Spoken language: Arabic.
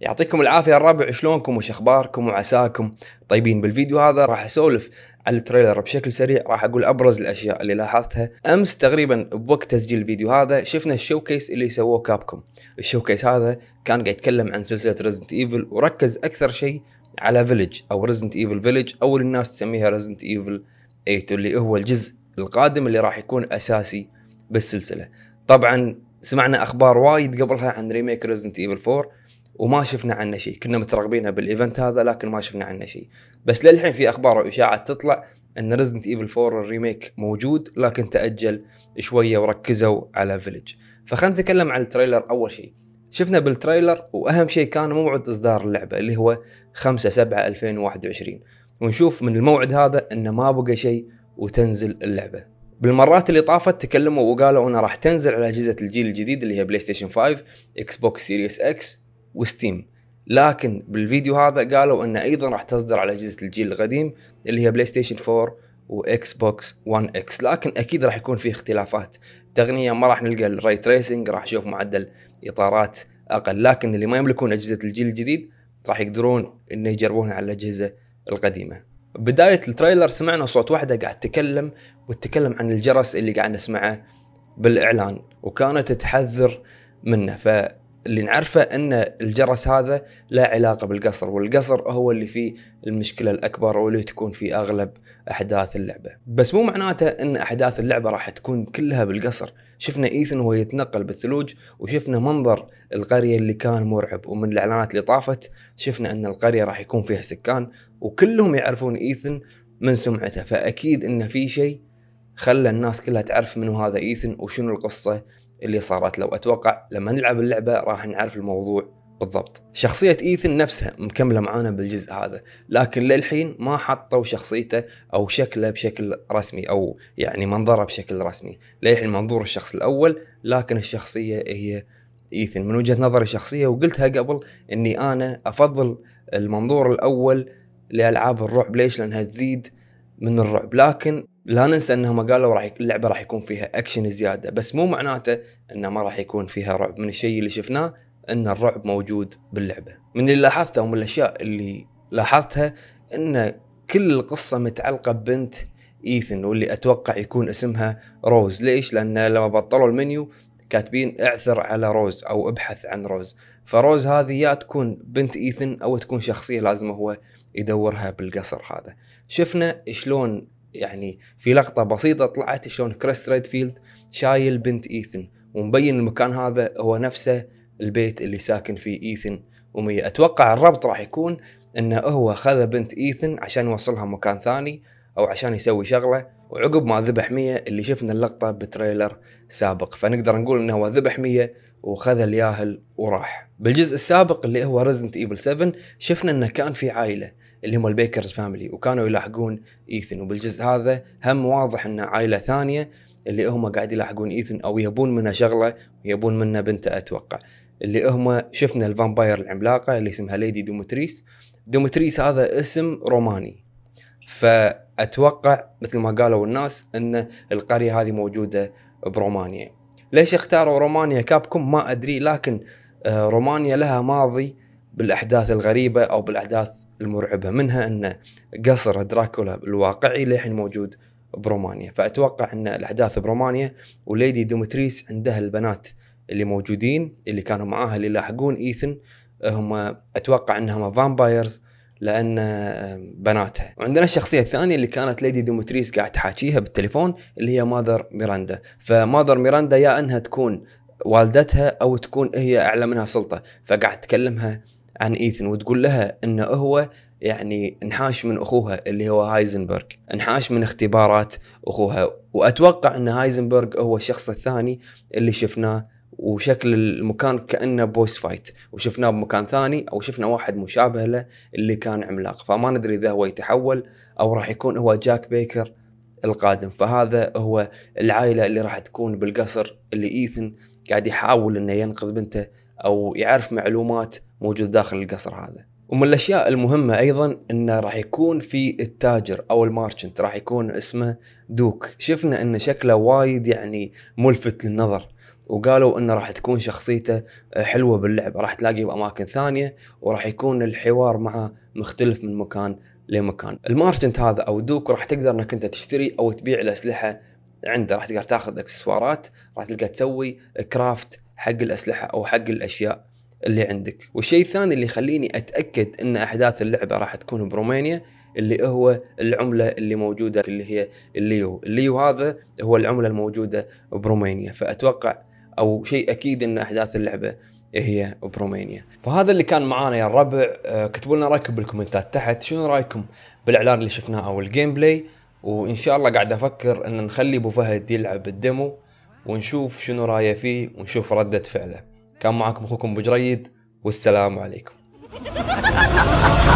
يعطيكم العافية الربع شلونكم وش اخباركم وعساكم طيبين بالفيديو هذا راح اسولف على التريلر بشكل سريع راح اقول ابرز الاشياء اللي لاحظتها امس تقريبا بوقت تسجيل الفيديو هذا شفنا الشوكيس اللي سووه كابكم الشوكيس هذا كان قاعد يتكلم عن سلسلة ريزنت ايفل وركز اكثر شيء على فيلج او ريزنت ايفل فيلج او الناس تسميها ريزنت ايفل 8 اللي هو الجزء القادم اللي راح يكون اساسي بالسلسلة طبعا سمعنا اخبار وايد قبلها عن ريميك ريزنت ايفل 4 وما شفنا عنه شيء كنا مترغبينها بالايفنت هذا لكن ما شفنا عنه شيء بس للحين في اخبار واشاعات تطلع ان ريزنت ايفل 4 الريميك موجود لكن تاجل شويه وركزوا على فيلج فخلنا نتكلم عن التريلر اول شيء شفنا بالتريلر واهم شيء كان موعد اصدار اللعبه اللي هو 5 7 2021 ونشوف من الموعد هذا انه ما بقى شيء وتنزل اللعبه بالمرات اللي طافت تكلموا وقالوا انها راح تنزل على اجهزه الجيل الجديد اللي هي بلاي ستيشن 5 اكس بوكس سيريس اكس وستيم لكن بالفيديو هذا قالوا انه ايضا راح تصدر على اجهزه الجيل القديم اللي هي بلاي ستيشن 4 واكس بوكس 1 اكس لكن اكيد راح يكون في اختلافات تقنيه ما راح نلقى الري تريسنج راح نشوف معدل اطارات اقل لكن اللي ما يملكون اجهزه الجيل الجديد راح يقدرون انه يجربونها على الاجهزه القديمه بدايه التريلر سمعنا صوت واحده قاعد تتكلم وتتكلم عن الجرس اللي قاعد نسمعه بالاعلان وكانت تحذر منه ف اللي نعرفه ان الجرس هذا لا علاقه بالقصر والقصر هو اللي فيه المشكله الاكبر واللي تكون في اغلب احداث اللعبه بس مو معناته ان احداث اللعبه راح تكون كلها بالقصر شفنا ايثن وهو يتنقل بالثلوج وشفنا منظر القريه اللي كان مرعب ومن الاعلانات اللي طافت شفنا ان القريه راح يكون فيها سكان وكلهم يعرفون ايثن من سمعته فاكيد ان في شيء خلى الناس كلها تعرف منو هذا ايثن وشنو القصه اللي صارت لو اتوقع لما نلعب اللعبه راح نعرف الموضوع بالضبط شخصية إيثن نفسها مكملة معانا بالجزء هذا لكن للحين ما حطوا شخصيته أو شكله بشكل رسمي أو يعني منظره بشكل رسمي للحين منظور الشخص الأول لكن الشخصية هي إيثن من وجهة نظري الشخصية وقلتها قبل أني أنا أفضل المنظور الأول لألعاب الرعب ليش لأنها تزيد من الرعب لكن لا ننسى انهم قالوا راح اللعبه راح يكون فيها اكشن زياده بس مو معناته انه ما راح يكون فيها رعب من الشيء اللي شفناه ان الرعب موجود باللعبه من اللي لاحظته ومن الاشياء اللي لاحظتها ان كل القصه متعلقه ببنت ايثن واللي اتوقع يكون اسمها روز ليش لان لما بطلوا المنيو كاتبين اعثر على روز او ابحث عن روز فروز هذه يا تكون بنت ايثن او تكون شخصيه لازم هو يدورها بالقصر هذا شفنا شلون يعني في لقطه بسيطه طلعت شلون كريس ريدفيلد شايل بنت ايثن ومبين المكان هذا هو نفسه البيت اللي ساكن فيه ايثن ومية اتوقع الربط راح يكون انه هو خذ بنت ايثن عشان يوصلها مكان ثاني او عشان يسوي شغله وعقب ما ذبح مية اللي شفنا اللقطه بتريلر سابق فنقدر نقول انه هو ذبح مية وخذ الياهل وراح بالجزء السابق اللي هو ريزنت ايفل 7 شفنا انه كان في عائله اللي هم البيكرز فاميلي وكانوا يلاحقون ايثن وبالجزء هذا هم واضح ان عائله ثانيه اللي هم قاعد يلاحقون ايثن او يبون منه شغله ويبون منه بنته اتوقع اللي هم شفنا الفامباير العملاقه اللي اسمها ليدي دومتريس دومتريس هذا اسم روماني فاتوقع مثل ما قالوا الناس ان القريه هذه موجوده برومانيا ليش اختاروا رومانيا كابكم ما ادري لكن آه، رومانيا لها ماضي بالاحداث الغريبه او بالاحداث المرعبه منها ان قصر دراكولا الواقعي للحين موجود برومانيا فاتوقع ان الاحداث برومانيا وليدي دومتريس عندها البنات اللي موجودين اللي كانوا معاها اللي لاحقون ايثن هم اتوقع انهم فامبايرز لان بناتها وعندنا الشخصيه الثانيه اللي كانت ليدي دومتريس قاعد تحاكيها بالتليفون اللي هي ماذر ميراندا فماذر ميراندا يا انها تكون والدتها او تكون هي اعلى منها سلطه فقاعد تكلمها عن ايثن وتقول لها انه هو يعني انحاش من اخوها اللي هو هايزنبرغ انحاش من اختبارات اخوها واتوقع ان هايزنبرغ هو الشخص الثاني اللي شفناه وشكل المكان كانه بوس فايت وشفناه بمكان ثاني او شفنا واحد مشابه له اللي كان عملاق فما ندري اذا هو يتحول او راح يكون هو جاك بيكر القادم فهذا هو العائله اللي راح تكون بالقصر اللي ايثن قاعد يحاول انه ينقذ بنته او يعرف معلومات موجود داخل القصر هذا ومن الاشياء المهمه ايضا انه راح يكون في التاجر او المارشنت راح يكون اسمه دوك شفنا ان شكله وايد يعني ملفت للنظر وقالوا انه راح تكون شخصيته حلوه باللعبه راح تلاقيه باماكن ثانيه وراح يكون الحوار معه مختلف من مكان لمكان المارشنت هذا او دوك راح تقدر انك انت تشتري او تبيع الاسلحه عنده راح تقدر تاخذ اكسسوارات راح تلقى تسوي كرافت حق الاسلحه او حق الاشياء اللي عندك والشيء الثاني اللي يخليني اتاكد ان احداث اللعبه راح تكون برومانيا اللي هو العمله اللي موجوده اللي هي الليو الليو هذا هو العمله الموجوده برومانيا فاتوقع او شيء اكيد ان احداث اللعبه هي برومانيا فهذا اللي كان معانا يا الربع آه، كتبوا لنا رايكم بالكومنتات تحت شنو رايكم بالاعلان اللي شفناه او الجيم بلاي وان شاء الله قاعد افكر ان نخلي ابو فهد يلعب الديمو ونشوف شنو رايه فيه ونشوف رده فعله كان معكم اخوكم ابو جريد والسلام عليكم